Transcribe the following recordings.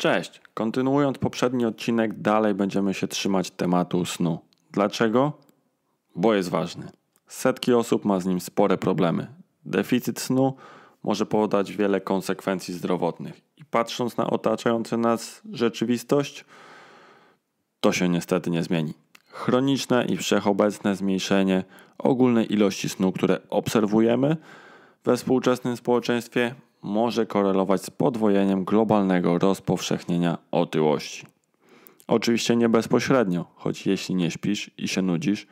Cześć! Kontynuując poprzedni odcinek, dalej będziemy się trzymać tematu snu. Dlaczego? Bo jest ważny. Setki osób ma z nim spore problemy. Deficyt snu może powodować wiele konsekwencji zdrowotnych. I patrząc na otaczającą nas rzeczywistość, to się niestety nie zmieni. Chroniczne i wszechobecne zmniejszenie ogólnej ilości snu, które obserwujemy we współczesnym społeczeństwie, może korelować z podwojeniem globalnego rozpowszechnienia otyłości. Oczywiście nie bezpośrednio, choć jeśli nie śpisz i się nudzisz,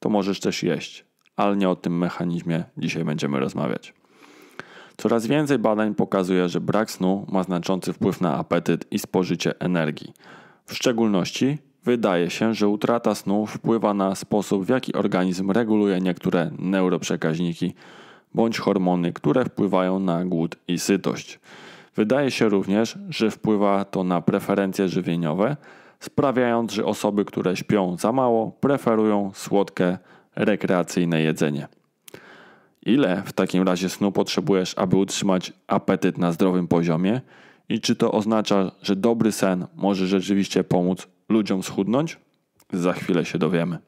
to możesz też jeść, ale nie o tym mechanizmie dzisiaj będziemy rozmawiać. Coraz więcej badań pokazuje, że brak snu ma znaczący wpływ na apetyt i spożycie energii. W szczególności wydaje się, że utrata snu wpływa na sposób, w jaki organizm reguluje niektóre neuroprzekaźniki, bądź hormony, które wpływają na głód i sytość. Wydaje się również, że wpływa to na preferencje żywieniowe, sprawiając, że osoby, które śpią za mało, preferują słodkie, rekreacyjne jedzenie. Ile w takim razie snu potrzebujesz, aby utrzymać apetyt na zdrowym poziomie? I czy to oznacza, że dobry sen może rzeczywiście pomóc ludziom schudnąć? Za chwilę się dowiemy.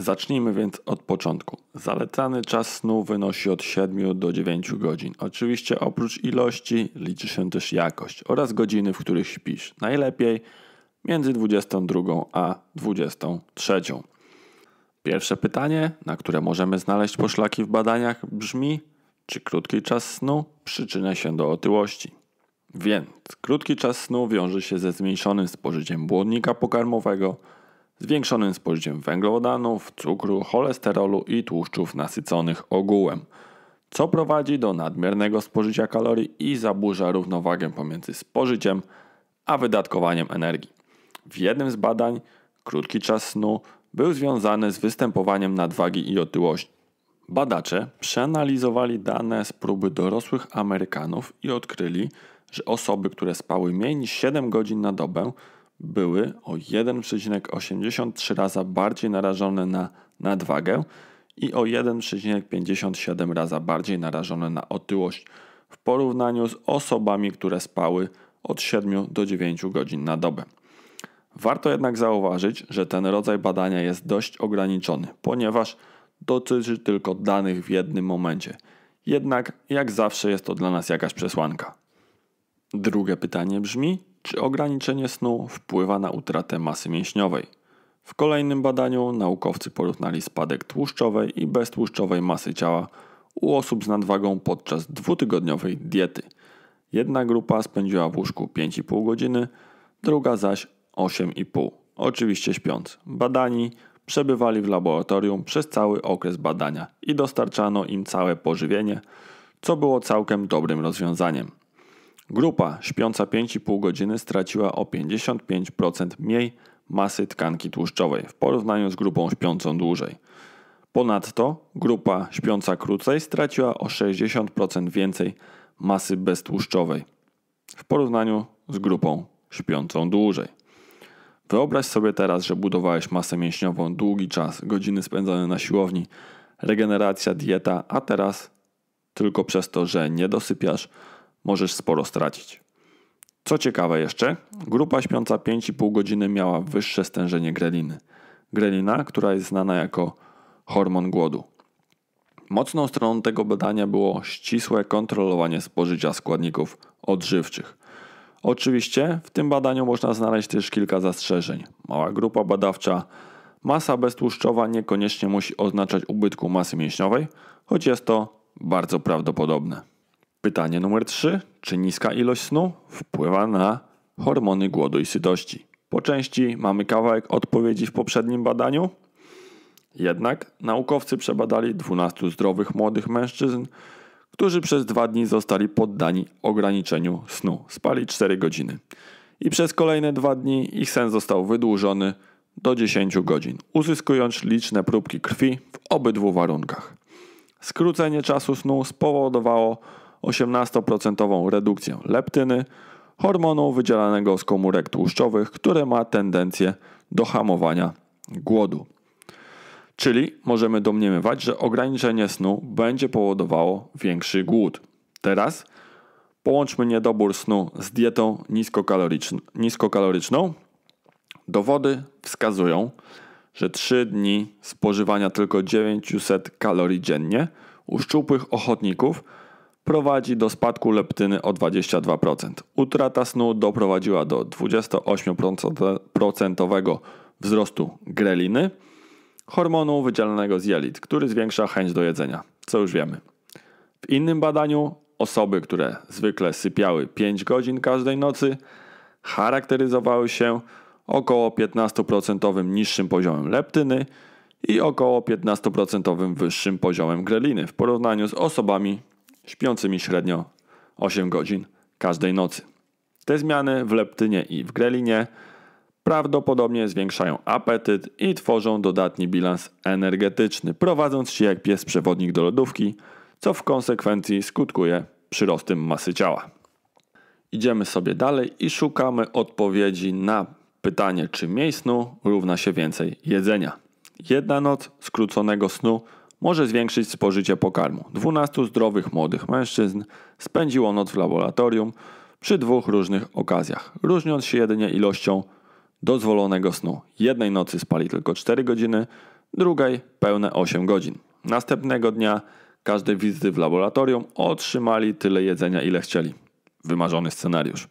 Zacznijmy więc od początku. Zalecany czas snu wynosi od 7 do 9 godzin. Oczywiście oprócz ilości liczy się też jakość oraz godziny, w których śpisz. Najlepiej między 22 a 23. Pierwsze pytanie, na które możemy znaleźć poszlaki w badaniach brzmi, czy krótki czas snu przyczynia się do otyłości? Więc krótki czas snu wiąże się ze zmniejszonym spożyciem błonnika pokarmowego, zwiększonym spożyciem węglowodanów, cukru, cholesterolu i tłuszczów nasyconych ogółem, co prowadzi do nadmiernego spożycia kalorii i zaburza równowagę pomiędzy spożyciem a wydatkowaniem energii. W jednym z badań krótki czas snu był związany z występowaniem nadwagi i otyłości. Badacze przeanalizowali dane z próby dorosłych Amerykanów i odkryli, że osoby, które spały mniej niż 7 godzin na dobę, były o 1,83 raza bardziej narażone na nadwagę i o 1,57 raza bardziej narażone na otyłość w porównaniu z osobami, które spały od 7 do 9 godzin na dobę. Warto jednak zauważyć, że ten rodzaj badania jest dość ograniczony, ponieważ dotyczy tylko danych w jednym momencie. Jednak, jak zawsze, jest to dla nas jakaś przesłanka. Drugie pytanie brzmi: czy ograniczenie snu wpływa na utratę masy mięśniowej? W kolejnym badaniu naukowcy porównali spadek tłuszczowej i beztłuszczowej masy ciała u osób z nadwagą podczas dwutygodniowej diety. Jedna grupa spędziła w łóżku 5,5 godziny, druga zaś 8,5, oczywiście śpiąc. Badani przebywali w laboratorium przez cały okres badania i dostarczano im całe pożywienie, co było całkiem dobrym rozwiązaniem. Grupa śpiąca 5,5 godziny straciła o 55% mniej masy tkanki tłuszczowej w porównaniu z grupą śpiącą dłużej. Ponadto grupa śpiąca krócej straciła o 60% więcej masy beztłuszczowej w porównaniu z grupą śpiącą dłużej. Wyobraź sobie teraz, że budowałeś masę mięśniową długi czas, godziny spędzone na siłowni, regeneracja, dieta, a teraz tylko przez to, że nie dosypiasz, możesz sporo stracić. Co ciekawe jeszcze, grupa śpiąca 5,5 godziny miała wyższe stężenie greliny. Grelina, która jest znana jako hormon głodu. Mocną stroną tego badania było ścisłe kontrolowanie spożycia składników odżywczych. Oczywiście w tym badaniu można znaleźć też kilka zastrzeżeń. Mała grupa badawcza, masa beztłuszczowa niekoniecznie musi oznaczać ubytku masy mięśniowej, choć jest to bardzo prawdopodobne. Pytanie numer 3. Czy niska ilość snu wpływa na hormony głodu i sytości? Po części mamy kawałek odpowiedzi w poprzednim badaniu. Jednak naukowcy przebadali 12 zdrowych młodych mężczyzn, którzy przez dwa dni zostali poddani ograniczeniu snu. Spali 4 godziny. I przez kolejne dwa dni ich sen został wydłużony do 10 godzin, uzyskując liczne próbki krwi w obydwu warunkach. Skrócenie czasu snu spowodowało 18% redukcję leptyny, hormonu wydzielanego z komórek tłuszczowych, które ma tendencję do hamowania głodu. Czyli możemy domniemywać, że ograniczenie snu będzie powodowało większy głód. Teraz połączmy niedobór snu z dietą niskokaloryczną. Dowody wskazują, że 3 dni spożywania tylko 900 kalorii dziennie u szczupłych ochotników prowadzi do spadku leptyny o 22%. Utrata snu doprowadziła do 28% wzrostu greliny, hormonu wydzielanego z jelit, który zwiększa chęć do jedzenia, co już wiemy. W innym badaniu osoby, które zwykle sypiały 5 godzin każdej nocy, charakteryzowały się około 15% niższym poziomem leptyny i około 15% wyższym poziomem greliny w porównaniu z osobami, śpiącymi średnio 8 godzin każdej nocy. Te zmiany w leptynie i w grelinie prawdopodobnie zwiększają apetyt i tworzą dodatni bilans energetyczny, prowadząc się jak pies przewodnik do lodówki, co w konsekwencji skutkuje przyrostem masy ciała. Idziemy sobie dalej i szukamy odpowiedzi na pytanie, czy mniej snu równa się więcej jedzenia. Jedna noc skróconego snu może zwiększyć spożycie pokarmu. 12 zdrowych młodych mężczyzn spędziło noc w laboratorium przy dwóch różnych okazjach, różniąc się jedynie ilością dozwolonego snu. Jednej nocy spali tylko 4 godziny, drugiej pełne 8 godzin. Następnego dnia każdej wizyty w laboratorium otrzymali tyle jedzenia, ile chcieli. Wymarzony scenariusz.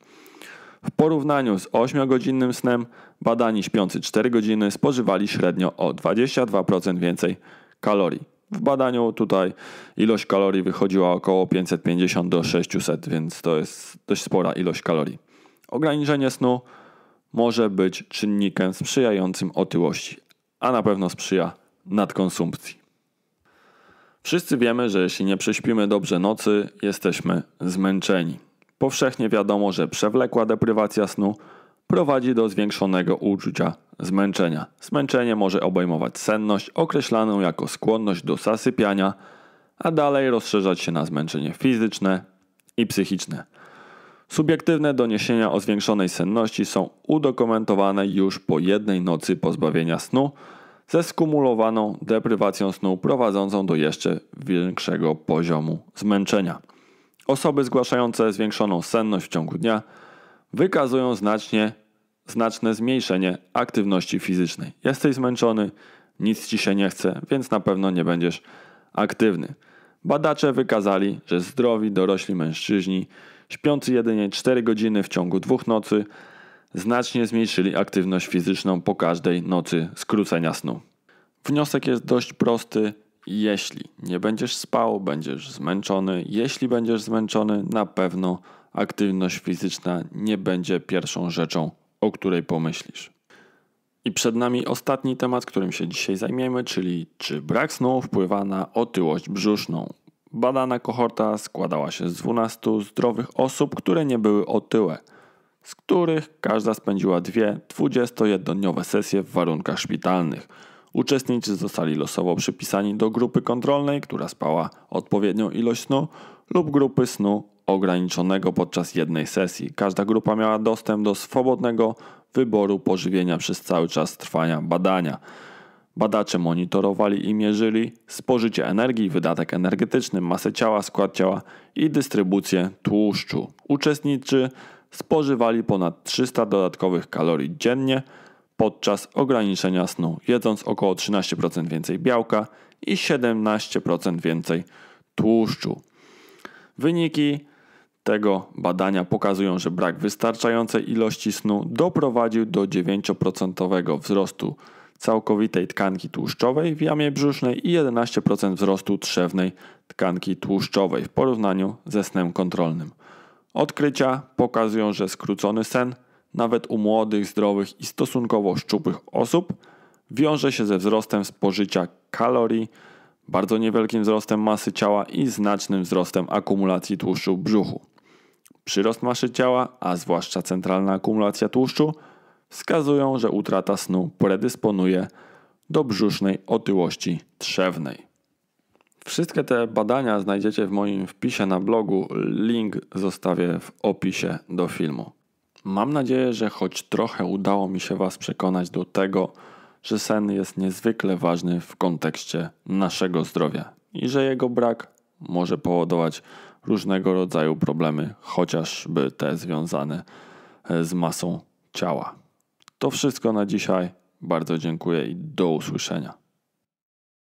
W porównaniu z 8-godzinnym snem, badani śpiący 4 godziny spożywali średnio o 22% więcej kalorii. W badaniu tutaj ilość kalorii wychodziła około 550 do 600, więc to jest dość spora ilość kalorii. Ograniczenie snu może być czynnikiem sprzyjającym otyłości, a na pewno sprzyja nadkonsumpcji. Wszyscy wiemy, że jeśli nie prześpimy dobrze nocy, jesteśmy zmęczeni. Powszechnie wiadomo, że przewlekła deprywacja snu prowadzi do zwiększonego uczucia zmęczenia. Zmęczenie może obejmować senność, określaną jako skłonność do zasypiania, a dalej rozszerzać się na zmęczenie fizyczne i psychiczne. Subiektywne doniesienia o zwiększonej senności są udokumentowane już po jednej nocy pozbawienia snu ze skumulowaną deprywacją snu prowadzącą do jeszcze większego poziomu zmęczenia. Osoby zgłaszające zwiększoną senność w ciągu dnia wykazują znacznie, znaczne zmniejszenie aktywności fizycznej. Jesteś zmęczony, nic ci się nie chce, więc na pewno nie będziesz aktywny. Badacze wykazali, że zdrowi dorośli mężczyźni, śpiący jedynie 4 godziny w ciągu dwóch nocy, znacznie zmniejszyli aktywność fizyczną po każdej nocy skrócenia snu. Wniosek jest dość prosty. Jeśli nie będziesz spał, będziesz zmęczony. Jeśli będziesz zmęczony, na pewno aktywność fizyczna nie będzie pierwszą rzeczą, o której pomyślisz. I przed nami ostatni temat, którym się dzisiaj zajmiemy, czyli czy brak snu wpływa na otyłość brzuszną. Badana kohorta składała się z 12 zdrowych osób, które nie były otyłe, z których każda spędziła dwie 21-dniowe sesje w warunkach szpitalnych. Uczestnicy zostali losowo przypisani do grupy kontrolnej, która spała odpowiednią ilość snu, lub grupy snu ograniczonego podczas jednej sesji. Każda grupa miała dostęp do swobodnego wyboru pożywienia przez cały czas trwania badania. Badacze monitorowali i mierzyli spożycie energii, wydatek energetyczny, masę ciała, skład ciała i dystrybucję tłuszczu. Uczestnicy spożywali ponad 300 dodatkowych kalorii dziennie podczas ograniczenia snu, jedząc około 13% więcej białka i 17% więcej tłuszczu. Wyniki tego badania pokazują, że brak wystarczającej ilości snu doprowadził do 9% wzrostu całkowitej tkanki tłuszczowej w jamie brzusznej i 11% wzrostu trzewnej tkanki tłuszczowej w porównaniu ze snem kontrolnym. Odkrycia pokazują, że skrócony sen, nawet u młodych, zdrowych i stosunkowo szczupłych osób, wiąże się ze wzrostem spożycia kalorii, bardzo niewielkim wzrostem masy ciała i znacznym wzrostem akumulacji tłuszczu w brzuchu przyrost maszy ciała, a zwłaszcza centralna akumulacja tłuszczu, wskazują, że utrata snu predysponuje do brzusznej otyłości trzewnej. Wszystkie te badania znajdziecie w moim wpisie na blogu, link zostawię w opisie do filmu. Mam nadzieję, że choć trochę udało mi się Was przekonać do tego, że sen jest niezwykle ważny w kontekście naszego zdrowia i że jego brak może powodować różnego rodzaju problemy, chociażby te związane e, z masą ciała. To wszystko na dzisiaj. Bardzo dziękuję i do usłyszenia.